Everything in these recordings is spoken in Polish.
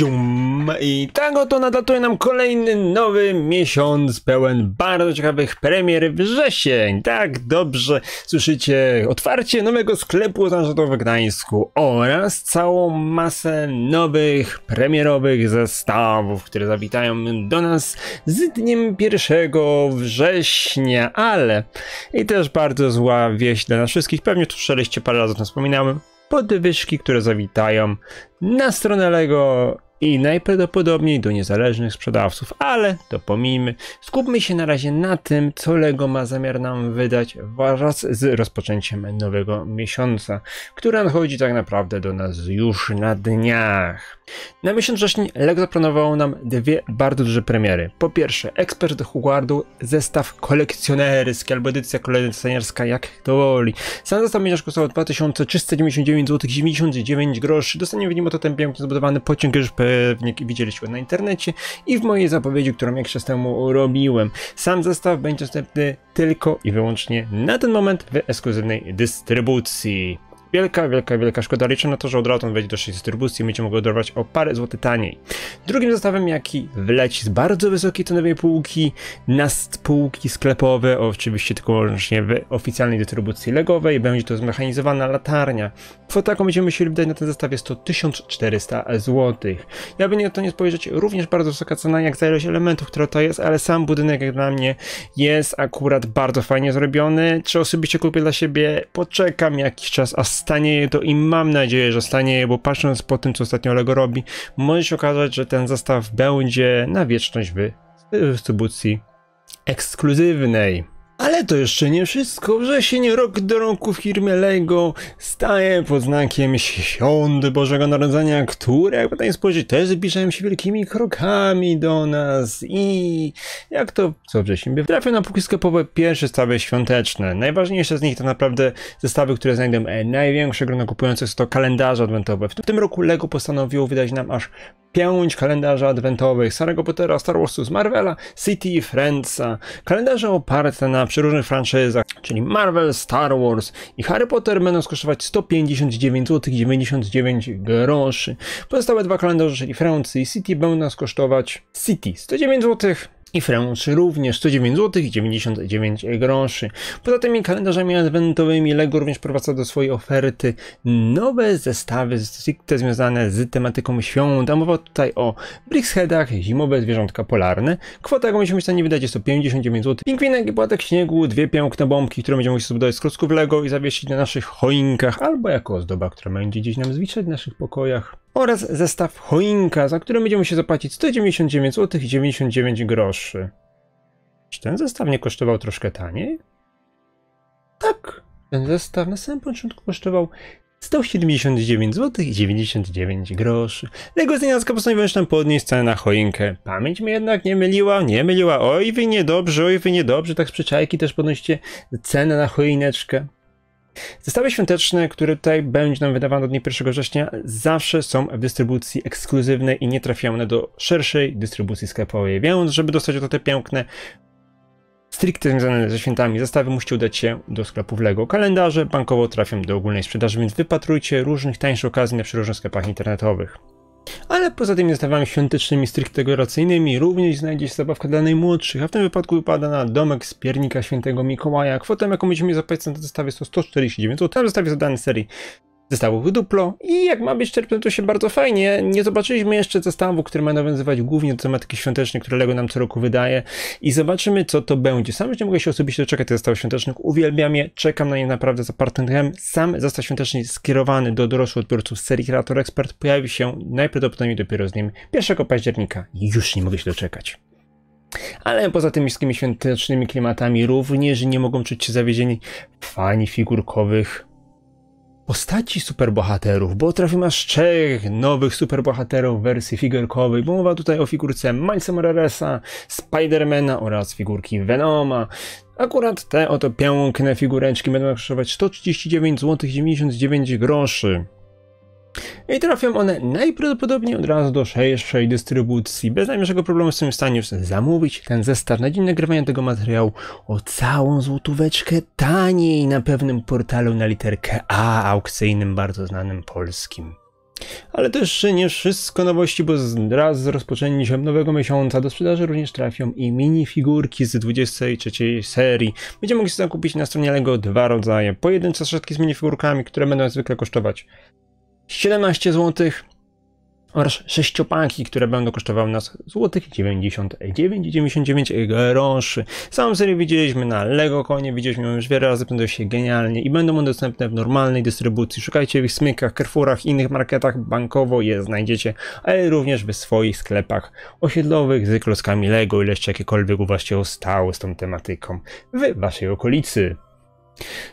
Zium. I tak oto nadatuje nam kolejny nowy miesiąc pełen bardzo ciekawych premier wrzesień. Tak, dobrze słyszycie otwarcie nowego sklepu oznaczonego w Gdańsku oraz całą masę nowych premierowych zestawów, które zawitają do nas z dniem 1 września, ale i też bardzo zła wieść dla nas wszystkich, pewnie tu przeleście parę razy o tym wspominałem, podwyżki, które zawitają na stronę LEGO i najprawdopodobniej do niezależnych sprzedawców, ale to pomijmy. Skupmy się na razie na tym, co LEGO ma zamiar nam wydać wraz z rozpoczęciem nowego miesiąca, który nadchodzi tak naprawdę do nas już na dniach. Na miesiąc wrześni LEGO zaplanowało nam dwie bardzo duże premiery. Po pierwsze, ekspert do zestaw kolekcjonerski albo edycja kolekcjonerska, jak to woli. Sam zestaw będzie kosztował 2399 zł 99 groszy. Dostanie w nim oto ten tempie zbudowany pociąg już widzieliśmy na internecie i w mojej zapowiedzi, którą jak czas temu robiłem. Sam zestaw będzie dostępny tylko i wyłącznie na ten moment w ekskluzywnej dystrybucji. Wielka, wielka, wielka szkoda. Liczę na to, że od razu on wejdzie do naszej dystrybucji i będzie mogły dorwać o parę złotych taniej. Drugim zestawem, jaki wleci z bardzo wysokiej cenowej półki na półki sklepowe, oczywiście tylko łącznie w oficjalnej dystrybucji legowej, będzie to zmechanizowana latarnia. Kwota, jaką będziemy musieli wydać na ten zestaw jest to 1400 zł. Ja bym nie to nie spojrzeć, również bardzo wysoka cena jak za ilość elementów, która to jest, ale sam budynek jak dla mnie jest akurat bardzo fajnie zrobiony. Czy osobiście kupię dla siebie? Poczekam jakiś czas, a stanieje to i mam nadzieję, że stanieje, bo patrząc po tym, co ostatnio Lego robi, może się okazać, że ten zestaw będzie na wieczność w dystrybucji ekskluzywnej. Ale to jeszcze nie wszystko. Wrzesień rok do roku firmy Lego staje pod znakiem świąt Bożego Narodzenia, które jak potem spojrzeć też zbliżają się wielkimi krokami do nas i jak to co wrzesień by trafią na półkiskopowe pierwsze zestawy świąteczne. Najważniejsze z nich to naprawdę zestawy, które znajdą największe grono kupujących to kalendarze adwentowe. W tym roku Lego postanowiło wydać nam aż pięć kalendarzy adwentowych Starego Pottera, Star Warsu z Marvela, City, Friendsa. Kalendarze oparte na przeróżnych franszyzach, czyli Marvel, Star Wars i Harry Potter będą kosztować 159 zł 99 groszy. Pozostałe dwa kalendarze, czyli Friends i City będą nas kosztować City 109 zł i fransz również 109 zł i 99 groszy. Poza tymi kalendarzami adwentowymi LEGO również prowadza do swojej oferty nowe zestawy stricte związane z tematyką świąt, a mowa tutaj o Bricksheadach, zimowe zwierzątka polarne. Kwota jaką będziemy w stanie wydać jest to 59 zł. Pingwinek i płatek śniegu, dwie piękne bombki, które będziemy musieli zbudować z klocków LEGO i zawiesić na naszych choinkach albo jako ozdoba, która będzie gdzieś nam zwiszać w naszych pokojach. Oraz zestaw choinka, za który będziemy się zapłacić 199 zł i 99 groszy droższy. Czy ten zestaw nie kosztował troszkę taniej? Tak, ten zestaw na samym początku kosztował 179 zł i 99 groszy. z znienacka postanowiłem tam podnieść cenę na choinkę. Pamięć mnie jednak nie myliła, nie myliła. Oj wy niedobrze, oj wy niedobrze, tak z przyczajki też podnoście cenę na choineczkę. Zestawy świąteczne, które tutaj będą nam wydawane do dnia 1 września, zawsze są w dystrybucji ekskluzywnej i nie trafiają do szerszej dystrybucji sklepowej. Więc, żeby dostać oto te piękne, stricte związane ze świętami zestawy, musicie udać się do sklepów LEGO. Kalendarze bankowo trafią do ogólnej sprzedaży, więc wypatrujcie różnych tańszych okazji na różnych sklepach internetowych. Ale poza tymi zestawami świątecznymi stricte dekoracyjnymi również znajdzie się zabawka dla najmłodszych, a w tym wypadku wypada na domek z piernika świętego Mikołaja. Kwotę jaką będziemy zapłacić na zestawie to 149 zł, a w zestawie zadany serii zestawów duplo i jak ma być czerpnął to się bardzo fajnie. Nie zobaczyliśmy jeszcze zestawu, który ma nawiązywać głównie do tematyki świątecznej, które LEGO nam co roku wydaje i zobaczymy co to będzie. Sam już nie mogę się osobiście doczekać tych zestawów świątecznych, uwielbiam je, czekam na nie naprawdę za partnerem. Sam zestaw świąteczny skierowany do dorosłych odbiorców z serii Kreator Expert pojawi się najprawdopodobniej dopiero z nim 1 października. Już nie mogę się doczekać. Ale poza tymi wszystkimi świątecznymi klimatami również nie mogą czuć się zawiedzieni fani figurkowych postaci superbohaterów, bo trafimy aż trzech nowych superbohaterów w wersji figurkowej, bo mowa tutaj o figurce Milesa Moralesa, Spidermana oraz figurki Venoma. Akurat te oto piękne figureczki będą kosztować 139 zł 99 groszy. I trafią one najprawdopodobniej od razu do szerszej dystrybucji. Bez najmniejszego problemu jestem w stanie już zamówić ten zestaw na dzień nagrywania tego materiału o całą złotóweczkę taniej na pewnym portalu na literkę A aukcyjnym, bardzo znanym polskim. Ale też nie wszystko nowości, bo wraz z rozpoczęciem nowego miesiąca do sprzedaży również trafią i minifigurki z 23 serii. Będziemy mogli zakupić na stronie LEGO dwa rodzaje. Pojedyncze szatki z minifigurkami, które będą zwykle kosztować 17 zł oraz sześciopaki, które będą kosztowały nas złotych 99,99 groszy. Samą serię widzieliśmy na Lego Konie, widzieliśmy ją już wiele razy, będą się genialnie i będą one dostępne w normalnej dystrybucji. Szukajcie w ich smykach, kerfurach, innych marketach, bankowo je znajdziecie, ale również w swoich sklepach osiedlowych z klockami Lego, ile jakiekolwiek u Was się ostało z tą tematyką w Waszej okolicy.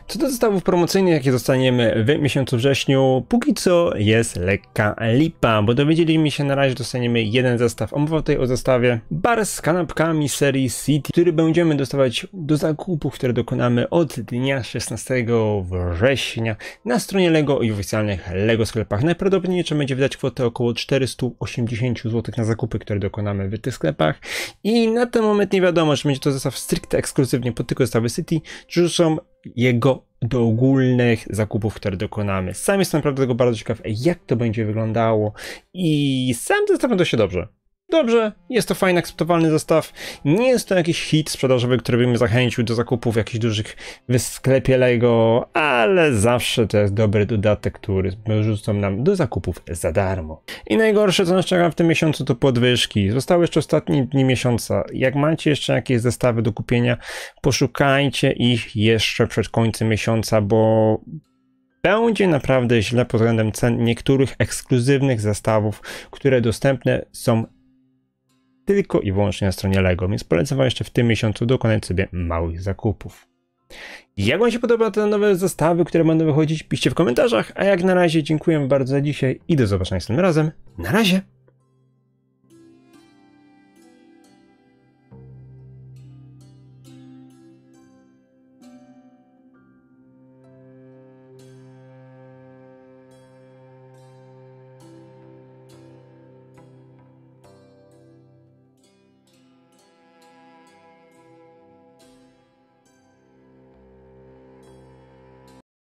Co do zestawów promocyjnych, jakie dostaniemy w miesiącu wrześniu, póki co jest lekka lipa, bo dowiedzieliśmy się na razie, że dostaniemy jeden zestaw. Mowa tutaj o zestawie bar z kanapkami serii City, który będziemy dostawać do zakupów, które dokonamy od dnia 16 września na stronie LEGO i oficjalnych LEGO sklepach. Najprawdopodobniej trzeba będzie wydać kwotę około 480 zł na zakupy, które dokonamy w tych sklepach i na ten moment nie wiadomo, czy będzie to zestaw stricte ekskluzywnie pod tylko zestawy City, czy są jego ogólnych zakupów, które dokonamy. Sam jestem naprawdę tego bardzo ciekaw, jak to będzie wyglądało i sam zastanawiam to się dobrze. Dobrze, jest to fajny, akceptowalny zestaw. Nie jest to jakiś hit sprzedażowy, który by mnie zachęcił do zakupów jakichś dużych w sklepie LEGO, ale zawsze to jest dobry dodatek, który rzucą nam do zakupów za darmo. I najgorsze, co nas czeka w tym miesiącu, to podwyżki. Zostały jeszcze ostatnie dni miesiąca. Jak macie jeszcze jakieś zestawy do kupienia, poszukajcie ich jeszcze przed końcem miesiąca, bo będzie naprawdę źle pod względem cen niektórych ekskluzywnych zestawów, które dostępne są tylko i wyłącznie na stronie LEGO, więc polecam Wam jeszcze w tym miesiącu dokonać sobie małych zakupów. Jak Wam się podoba te nowe zestawy, które będą wychodzić, piszcie w komentarzach, a jak na razie dziękuję bardzo za dzisiaj i do zobaczenia następnym razem. Na razie!